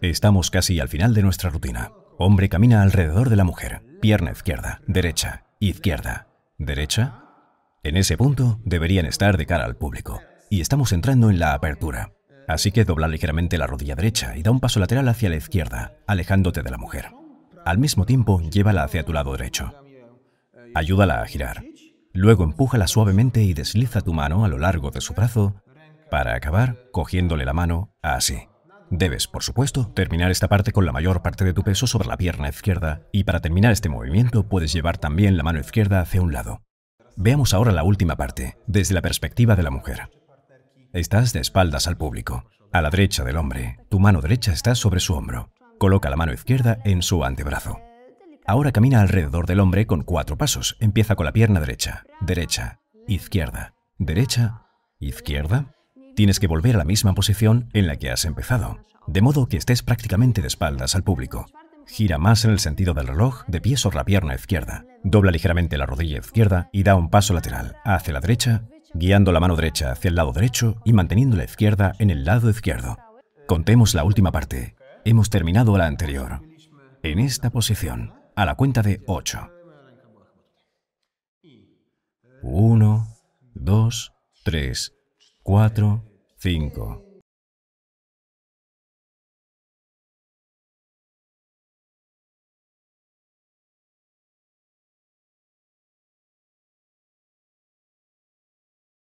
Estamos casi al final de nuestra rutina. Hombre camina alrededor de la mujer. Pierna izquierda, derecha, izquierda, derecha. En ese punto deberían estar de cara al público. Y estamos entrando en la apertura. Así que dobla ligeramente la rodilla derecha y da un paso lateral hacia la izquierda, alejándote de la mujer. Al mismo tiempo, llévala hacia tu lado derecho. Ayúdala a girar. Luego empújala suavemente y desliza tu mano a lo largo de su brazo para acabar cogiéndole la mano así. Debes, por supuesto, terminar esta parte con la mayor parte de tu peso sobre la pierna izquierda y para terminar este movimiento puedes llevar también la mano izquierda hacia un lado. Veamos ahora la última parte, desde la perspectiva de la mujer. Estás de espaldas al público, a la derecha del hombre. Tu mano derecha está sobre su hombro. Coloca la mano izquierda en su antebrazo. Ahora camina alrededor del hombre con cuatro pasos. Empieza con la pierna derecha, derecha, izquierda, derecha, izquierda, Tienes que volver a la misma posición en la que has empezado, de modo que estés prácticamente de espaldas al público. Gira más en el sentido del reloj de pie sobre la pierna izquierda. Dobla ligeramente la rodilla izquierda y da un paso lateral hacia la derecha, guiando la mano derecha hacia el lado derecho y manteniendo la izquierda en el lado izquierdo. Contemos la última parte. Hemos terminado la anterior. En esta posición, a la cuenta de 8. 1, 2, 3, 4, 5.